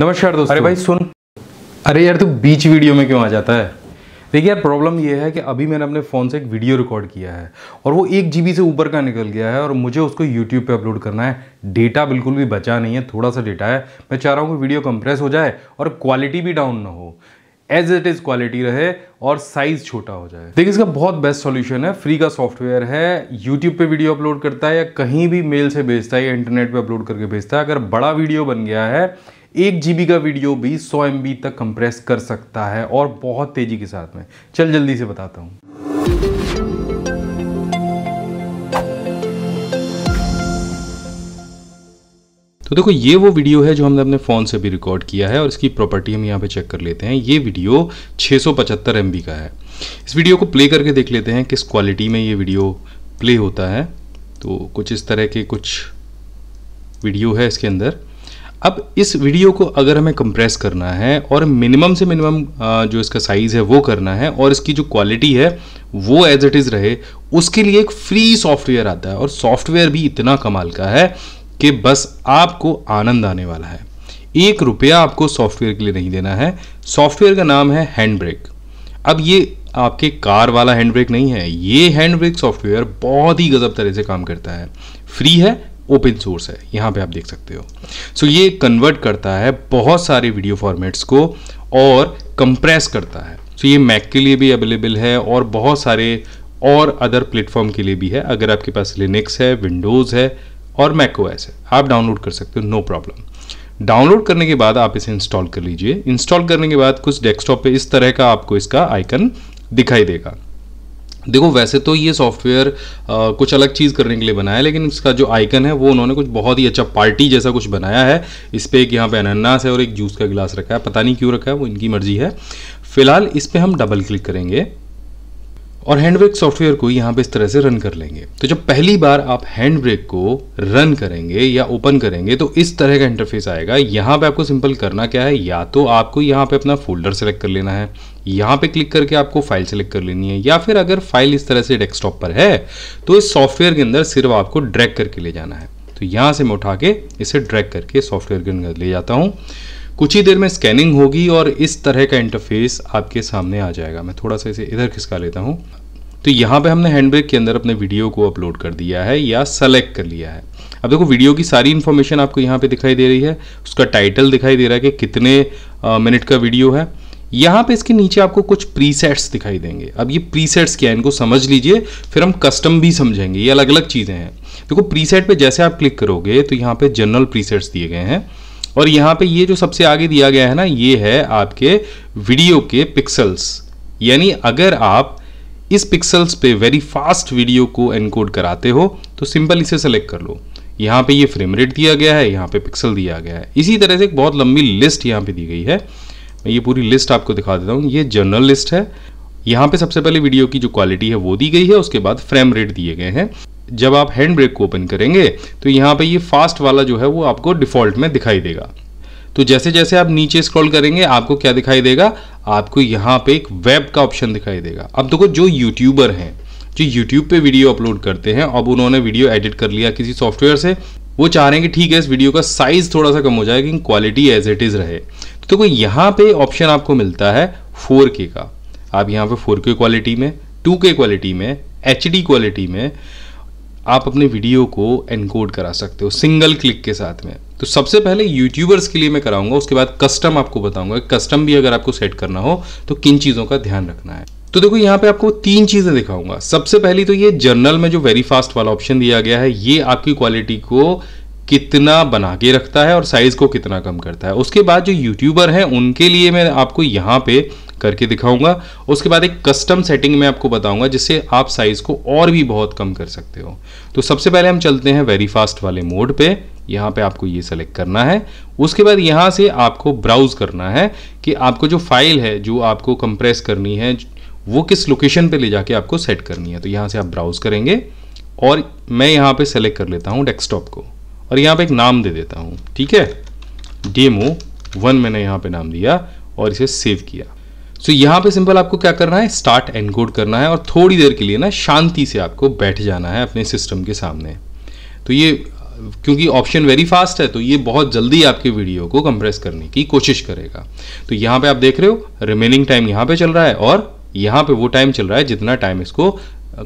नमस्कार दोस्तों अरे भाई सुन अरे यार तू बीच वीडियो में क्यों आ जाता है देखिए यार प्रॉब्लम ये है कि अभी मैंने अपने फ़ोन से एक वीडियो रिकॉर्ड किया है और वो एक जी से ऊपर का निकल गया है और मुझे उसको यूट्यूब पे अपलोड करना है डेटा बिल्कुल भी बचा नहीं है थोड़ा सा डेटा है मैं चाह रहा हूँ कि वीडियो कंप्रेस हो जाए और क्वालिटी भी डाउन ना हो एज इट इज़ क्वालिटी रहे और साइज़ छोटा हो जाए देखिए इसका बहुत बेस्ट सॉल्यूशन है फ्री का सॉफ्टवेयर है यूट्यूब पे वीडियो अपलोड करता है या कहीं भी मेल से भेजता है या इंटरनेट पे अपलोड करके भेजता है अगर बड़ा वीडियो बन गया है एक जी का वीडियो भी सौ एम तक कंप्रेस कर सकता है और बहुत तेज़ी के साथ में चल जल्दी से बताता हूँ तो देखो ये वो वीडियो है जो हमने अपने फ़ोन से भी रिकॉर्ड किया है और इसकी प्रॉपर्टी हम यहाँ पे चेक कर लेते हैं ये वीडियो 675 एमबी का है इस वीडियो को प्ले करके देख लेते हैं किस क्वालिटी में ये वीडियो प्ले होता है तो कुछ इस तरह के कुछ वीडियो है इसके अंदर अब इस वीडियो को अगर हमें कंप्रेस करना है और मिनिमम से मिनिमम जो इसका साइज़ है वो करना है और इसकी जो क्वालिटी है वो एज इट इज़ रहे उसके लिए एक फ्री सॉफ्टवेयर आता है और सॉफ्टवेयर भी इतना कमाल का है कि बस आपको आनंद आने वाला है एक रुपया आपको सॉफ्टवेयर के लिए नहीं देना है सॉफ्टवेयर का नाम है हैंड ब्रेक अब ये आपके कार वाला हैंड ब्रेक नहीं है ये हैंड ब्रेक सॉफ्टवेयर बहुत ही गजब तरह से काम करता है फ्री है ओपन सोर्स है यहाँ पे आप देख सकते हो सो so, ये कन्वर्ट करता है बहुत सारे वीडियो फॉर्मेट्स को और कंप्रेस करता है सो so, ये मैक के लिए भी अवेलेबल है और बहुत सारे और अदर प्लेटफॉर्म के लिए भी है अगर आपके पास लिनक्स है विंडोज़ है और मैकोएस है आप डाउनलोड कर सकते हो नो प्रॉब्लम डाउनलोड करने के बाद आप इसे इंस्टॉल कर लीजिए इंस्टॉल करने के बाद कुछ डेस्कटॉप पे इस तरह का आपको इसका आइकन दिखाई देगा देखो वैसे तो ये सॉफ्टवेयर कुछ अलग चीज़ करने के लिए बनाया है लेकिन इसका जो आइकन है वो उन्होंने कुछ बहुत ही अच्छा पार्टी जैसा कुछ बनाया है इस पर एक यहाँ पे अनन्नास है और एक जूस का गिलास रखा है पता नहीं क्यों रखा है वो इनकी मर्जी है फिलहाल इस पर हम डबल क्लिक करेंगे और हैंड ब्रेक सॉफ्टवेयर को यहाँ पे इस तरह से रन कर लेंगे तो जब पहली बार आप हैंड ब्रेक को रन करेंगे या ओपन करेंगे तो इस तरह का इंटरफेस आएगा यहाँ पे आपको सिंपल करना क्या है या तो आपको यहाँ पे अपना फोल्डर सेलेक्ट कर लेना है यहाँ पे क्लिक करके आपको फाइल सेलेक्ट कर लेनी है या फिर अगर फाइल इस तरह से डेस्कटॉप पर है तो इस सॉफ्टवेयर के अंदर सिर्फ आपको ड्रैक करके ले जाना है तो यहाँ से मैं उठा के इसे ड्रैक करके सॉफ्टवेयर के अंदर ले जाता हूँ कुछ ही देर में स्कैनिंग होगी और इस तरह का इंटरफेस आपके सामने आ जाएगा मैं थोड़ा सा इसे इधर खिसका लेता हूँ तो यहाँ पे हमने हैंडब्रेक के अंदर अपने वीडियो को अपलोड कर दिया है या सेलेक्ट कर लिया है अब देखो वीडियो की सारी इन्फॉर्मेशन आपको यहाँ पे दिखाई दे रही है उसका टाइटल दिखाई दे रहा है कि कितने मिनट का वीडियो है यहाँ पे इसके नीचे आपको कुछ प्रीसेट्स दिखाई देंगे अब ये प्रीसेट्स क्या है इनको समझ लीजिए फिर हम कस्टम भी समझेंगे ये अलग अलग चीज़ें हैं देखो प्रीसेट पे जैसे आप क्लिक करोगे तो यहाँ पे जनरल प्रीसेट्स दिए गए हैं और यहाँ पे ये जो सबसे आगे दिया गया है ना ये है आपके वीडियो के पिक्सल्स यानी अगर आप इस पिक्सल्स पे वेरी फास्ट वीडियो को एनकोड कराते हो तो सिंपल इसे सेलेक्ट कर लो यहाँ पे ये फ्रेम रेट दिया गया है यहाँ पे पिक्सल दिया गया है इसी तरह से एक बहुत लंबी लिस्ट यहाँ पे दी गई है मैं ये पूरी लिस्ट आपको दिखा देता हूँ ये जर्नल लिस्ट है यहाँ पे सबसे पहले वीडियो की जो क्वालिटी है वो दी गई है उसके बाद फ्रेम रेट दिए गए हैं जब आप हैंड ब्रेक को ओपन करेंगे तो यहाँ पे ये फास्ट वाला जो है वो आपको डिफ़ॉल्ट में दिखाई देगा तो जैसे जैसे आप नीचे स्क्रॉल करेंगे आपको क्या दिखाई देगा आपको यहाँ पे एक वेब का ऑप्शन दिखाई देगा अब देखो तो जो यूट्यूबर हैं जो यूट्यूब पे वीडियो अपलोड करते हैं अब उन्होंने वीडियो एडिट कर लिया किसी सॉफ्टवेयर से वो चाह रहे हैं कि ठीक है इस वीडियो का साइज थोड़ा सा कम हो जाए लेकिन क्वालिटी एज इट इज़ रहे तो देखो यहाँ पे ऑप्शन आपको मिलता है फोर का आप यहाँ पे फोर क्वालिटी में टू क्वालिटी में एच क्वालिटी में आप अपने वीडियो को एनकोड करा सकते हो सिंगल क्लिक के साथ में तो सबसे पहले यूट्यूबर्स के लिए मैं कराऊंगा उसके बाद कस्टम आपको बताऊंगा कस्टम भी अगर आपको सेट करना हो तो किन चीज़ों का ध्यान रखना है तो देखो यहाँ पे आपको तीन चीज़ें दिखाऊंगा सबसे पहली तो ये जर्नल में जो वेरी फास्ट वाला ऑप्शन दिया गया है ये आपकी क्वालिटी को कितना बना के रखता है और साइज़ को कितना कम करता है उसके बाद जो यूट्यूबर हैं उनके लिए मैं आपको यहाँ पे करके दिखाऊंगा उसके बाद एक कस्टम सेटिंग में आपको बताऊंगा जिससे आप साइज़ को और भी बहुत कम कर सकते हो तो सबसे पहले हम चलते हैं वेरी फास्ट वाले मोड पे यहाँ पे आपको ये सेलेक्ट करना है उसके बाद यहाँ से आपको ब्राउज करना है कि आपको जो फाइल है जो आपको कंप्रेस करनी है वो किस लोकेशन पे ले जाके आपको सेट करनी है तो यहाँ से आप ब्राउज करेंगे और मैं यहाँ पे सेलेक्ट कर लेता हूँ डेस्कटॉप को और यहाँ पे एक नाम दे देता हूँ ठीक है डेमो वन मैंने यहाँ पे नाम दिया और इसे सेव किया सो so, यहाँ पे सिंपल आपको क्या करना है स्टार्ट एनकोड करना है और थोड़ी देर के लिए ना शांति से आपको बैठ जाना है अपने सिस्टम के सामने तो ये क्योंकि ऑप्शन वेरी फास्ट है तो ये बहुत जल्दी आपके वीडियो को कंप्रेस करने की कोशिश करेगा तो यहाँ पे आप देख रहे हो रिमेनिंग टाइम यहाँ पे चल रहा है और यहाँ पे वो टाइम चल रहा है जितना टाइम इसको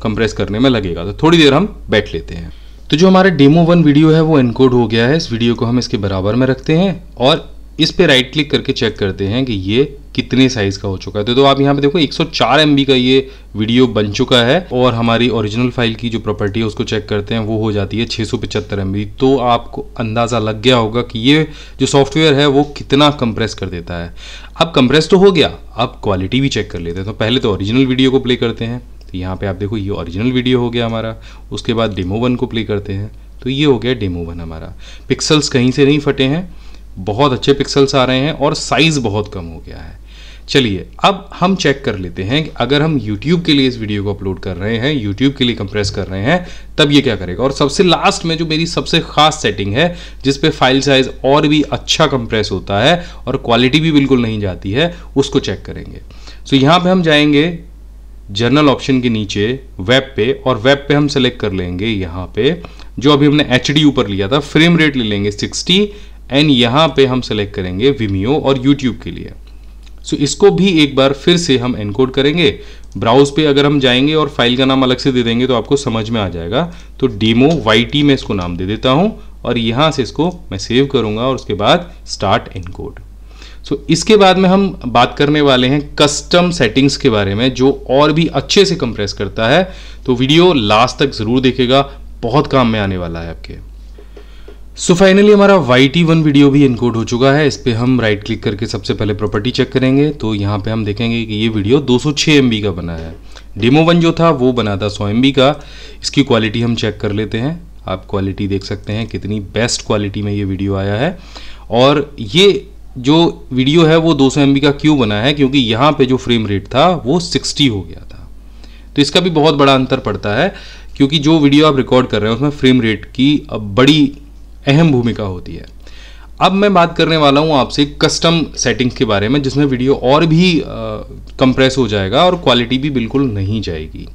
कंप्रेस करने में लगेगा तो थोड़ी देर हम बैठ लेते हैं तो जो हमारे डेमो वन वीडियो है वो एनकोड हो गया है इस वीडियो को हम इसके बराबर में रखते हैं और इस पे राइट क्लिक करके चेक करते हैं कि ये कितने साइज़ का हो चुका है तो, तो आप यहाँ पे देखो 104 एमबी का ये वीडियो बन चुका है और हमारी ओरिजिनल फाइल की जो प्रॉपर्टी है उसको चेक करते हैं वो हो जाती है छः सौ तो आपको अंदाज़ा लग गया होगा कि ये जो सॉफ्टवेयर है वो कितना कंप्रेस कर देता है अब कंप्रेस तो हो गया अब क्वालिटी भी चेक कर लेते हैं तो पहले तो ओरिजिनल वीडियो को प्ले करते हैं तो यहाँ पे आप देखो ये ओरिजिनल वीडियो हो गया हमारा उसके बाद डेमो वन को प्ले करते हैं तो ये हो गया डेमो वन हमारा पिक्सल्स कहीं से नहीं फटे हैं बहुत अच्छे पिक्सल्स आ रहे हैं और साइज़ बहुत कम हो गया है चलिए अब हम चेक कर लेते हैं कि अगर हम YouTube के लिए इस वीडियो को अपलोड कर रहे हैं YouTube के लिए कंप्रेस कर रहे हैं तब ये क्या करेगा और सबसे लास्ट में जो मेरी सबसे खास सेटिंग है जिस पे फाइल साइज और भी अच्छा कंप्रेस होता है और क्वालिटी भी बिल्कुल नहीं जाती है उसको चेक करेंगे सो यहाँ पर हम जाएंगे जर्नल ऑप्शन के नीचे वेब पे और वेब पे हम सेलेक्ट कर लेंगे यहाँ पे जो अभी हमने एच डी ऊपर लिया था फ्रेम रेट ले लेंगे सिक्सटी एंड यहाँ पे हम सेलेक्ट करेंगे विमियो और यूट्यूब के लिए सो इसको भी एक बार फिर से हम एनकोड करेंगे ब्राउज पे अगर हम जाएंगे और फाइल का नाम अलग से दे देंगे तो आपको समझ में आ जाएगा तो डीमो वाई में इसको नाम दे देता हूँ और यहाँ से इसको मैं सेव करूँगा और उसके बाद स्टार्ट एनकोड सो इसके बाद में हम बात करने वाले हैं कस्टम सेटिंग्स के बारे में जो और भी अच्छे से कंप्रेस करता है तो वीडियो लास्ट तक ज़रूर देखेगा बहुत काम में आने वाला है आपके सो फाइनली हमारा वाई टी वन वीडियो भी इनकोड हो चुका है इस पर हम राइट क्लिक करके सबसे पहले प्रॉपर्टी चेक करेंगे तो यहाँ पे हम देखेंगे कि ये वीडियो 206 एमबी का बना है डेमो वन जो था वो बना था 100 एमबी का इसकी क्वालिटी हम चेक कर लेते हैं आप क्वालिटी देख सकते हैं कितनी बेस्ट क्वालिटी में ये वीडियो आया है और ये जो वीडियो है वो दो सौ का क्यों बना है क्योंकि यहाँ पर जो फ्रेम रेट था वो सिक्सटी हो गया था तो इसका भी बहुत बड़ा अंतर पड़ता है क्योंकि जो वीडियो आप रिकॉर्ड कर रहे हैं उसमें फ्रेम रेट की बड़ी अहम भूमिका होती है अब मैं बात करने वाला हूँ आपसे कस्टम सेटिंग्स के बारे में जिसमें वीडियो और भी कंप्रेस हो जाएगा और क्वालिटी भी बिल्कुल नहीं जाएगी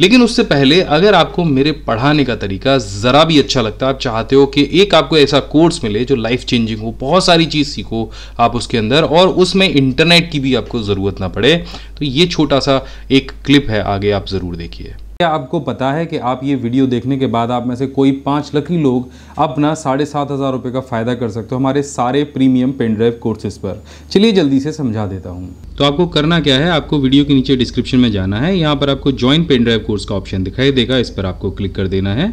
लेकिन उससे पहले अगर आपको मेरे पढ़ाने का तरीका ज़रा भी अच्छा लगता है आप चाहते हो कि एक आपको ऐसा कोर्स मिले जो लाइफ चेंजिंग हो बहुत सारी चीज़ सीखो आप उसके अंदर और उसमें इंटरनेट की भी आपको ज़रूरत ना पड़े तो ये छोटा सा एक क्लिप है आगे आप ज़रूर देखिए क्या आपको पता है कि आप ये वीडियो देखने के बाद आप में से कोई पाँच लकी लोग अपना साढ़े सात हज़ार रुपये का फ़ायदा कर सकते हो हमारे सारे प्रीमियम पेनड्राइव कोर्सेज़ पर चलिए जल्दी से समझा देता हूँ तो आपको करना क्या है आपको वीडियो के नीचे डिस्क्रिप्शन में जाना है यहाँ पर आपको ज्वाइन पेनड्राइव कोर्स का ऑप्शन दिखाई देगा इस पर आपको क्लिक कर देना है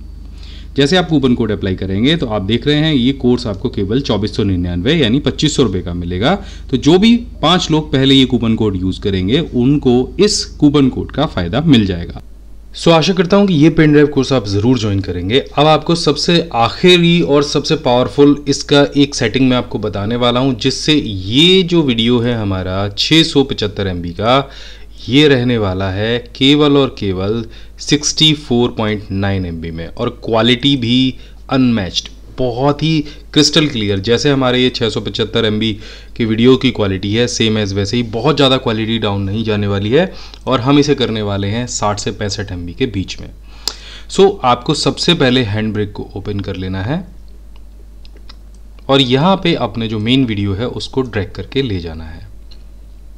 जैसे आप कूपन कोड अप्लाई करेंगे तो आप देख रहे हैं ये कोर्स आपको केवल चौबीस सौ निन्यानवे यानी पच्चीस सौ रुपये का मिलेगा तो जो भी पांच लोग पहले ये कूपन कोड यूज़ करेंगे उनको इस कूपन कोड का फ़ायदा मिल जाएगा सो so, आशा करता हूँ कि ये पेन ड्राइव कोर्स आप ज़रूर ज्वाइन करेंगे अब आपको सबसे आखिरी और सबसे पावरफुल इसका एक सेटिंग मैं आपको बताने वाला हूँ जिससे ये जो वीडियो है हमारा छः सौ पचहत्तर एम का ये रहने वाला है केवल और केवल 64.9 MB में और क्वालिटी भी अनमैच्ड बहुत ही क्रिस्टल क्लियर जैसे हमारे ये 675 एमबी की वीडियो की क्वालिटी है सेम एज़ वैसे ही बहुत ज़्यादा क्वालिटी डाउन नहीं जाने वाली है और हम इसे करने वाले हैं 60 से पैंसठ एम के बीच में सो so, आपको सबसे पहले हैंड ब्रेक को ओपन कर लेना है और यहाँ पे अपने जो मेन वीडियो है उसको ड्रैग करके ले जाना है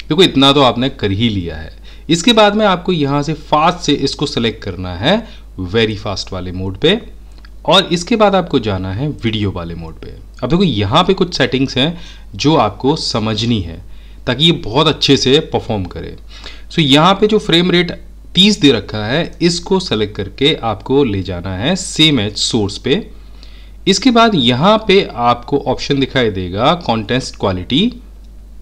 देखो इतना तो आपने कर ही लिया है इसके बाद में आपको यहाँ से फास्ट से इसको सेलेक्ट करना है वेरी फास्ट वाले मोड पे और इसके बाद आपको जाना है वीडियो वाले मोड पे अब देखो यहाँ पे कुछ सेटिंग्स हैं जो आपको समझनी है ताकि ये बहुत अच्छे से परफॉर्म करे सो so, यहाँ पे जो फ्रेम रेट 30 दे रखा है इसको सेलेक्ट करके आपको ले जाना है सेम एज सोर्स पे इसके बाद यहाँ पे आपको ऑप्शन दिखाई देगा कॉन्टेस्ट क्वालिटी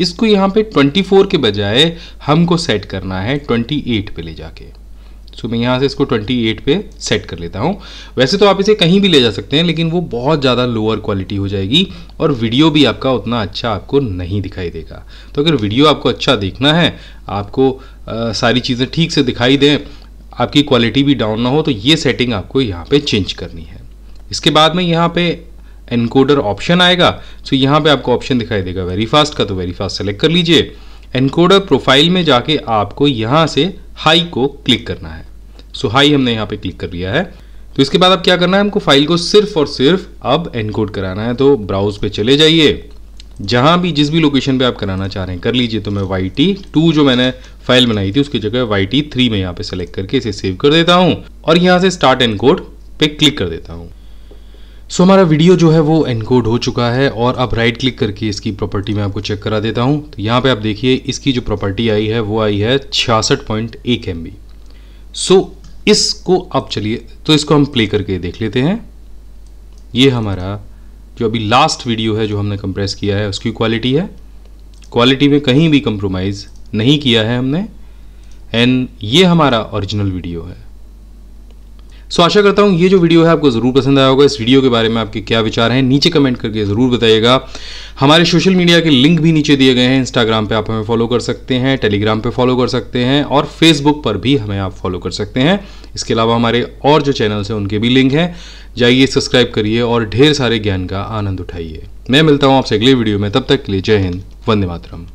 इसको यहाँ पे 24 के बजाय हमको सेट करना है 28 पे ले जाके सो मैं यहाँ से इसको 28 पे सेट कर लेता हूँ वैसे तो आप इसे कहीं भी ले जा सकते हैं लेकिन वो बहुत ज़्यादा लोअर क्वालिटी हो जाएगी और वीडियो भी आपका उतना अच्छा आपको नहीं दिखाई देगा तो अगर वीडियो आपको अच्छा देखना है आपको आ, सारी चीज़ें ठीक से दिखाई दें आपकी क्वालिटी भी डाउन ना हो तो ये सेटिंग आपको यहाँ पर चेंज करनी है इसके बाद में यहाँ पर एनकोडर ऑप्शन आएगा सो यहाँ पे आपको ऑप्शन दिखाई देगा वेरी फास्ट का तो वेरी फास्ट सेलेक्ट कर लीजिए एनकोडर प्रोफाइल में जाके आपको यहाँ से हाई को क्लिक करना है सो so, हाई हमने यहाँ पे क्लिक कर लिया है तो इसके बाद अब क्या करना है हमको फाइल को सिर्फ और सिर्फ अब एनकोड कराना है तो ब्राउज पे चले जाइए जहाँ भी जिस भी लोकेशन पे आप कराना चाह रहे हैं कर लीजिए तो मैं वाई टी टू जो मैंने फाइल बनाई थी उसकी जगह वाई टी थ्री में यहाँ पे सेलेक्ट करके इसे सेव कर देता हूँ और यहाँ से स्टार्ट एनकोड पे क्लिक कर देता हूँ सो so, हमारा वीडियो जो है वो एनकोड हो चुका है और अब राइट क्लिक करके इसकी प्रॉपर्टी मैं आपको चेक करा देता हूँ तो यहाँ पे आप देखिए इसकी जो प्रॉपर्टी आई है वो आई है छियासठ पॉइंट एक एम बी सो इसको अब चलिए तो इसको हम प्ले करके देख लेते हैं ये हमारा जो अभी लास्ट वीडियो है जो हमने कंप्रेस किया है उसकी क्वालिटी है क्वालिटी में कहीं भी कंप्रोमाइज़ नहीं किया है हमने एंड ये हमारा ओरिजिनल वीडियो है सो आशा करता हूँ ये जो वीडियो है आपको ज़रूर पसंद आया होगा इस वीडियो के बारे में आपके क्या विचार हैं नीचे कमेंट करके ज़रूर बताइएगा हमारे सोशल मीडिया के लिंक भी नीचे दिए गए हैं इंस्टाग्राम पे आप हमें फॉलो कर सकते हैं टेलीग्राम पे फॉलो कर सकते हैं और फेसबुक पर भी हमें आप फॉलो कर सकते हैं इसके अलावा हमारे और जो चैनल्स हैं उनके भी लिंक हैं जाइए सब्सक्राइब करिए और ढेर सारे ज्ञान का आनंद उठाइए मैं मिलता हूँ आपसे अगले वीडियो में तब तक के लिए जय हिंद वंदे मातरम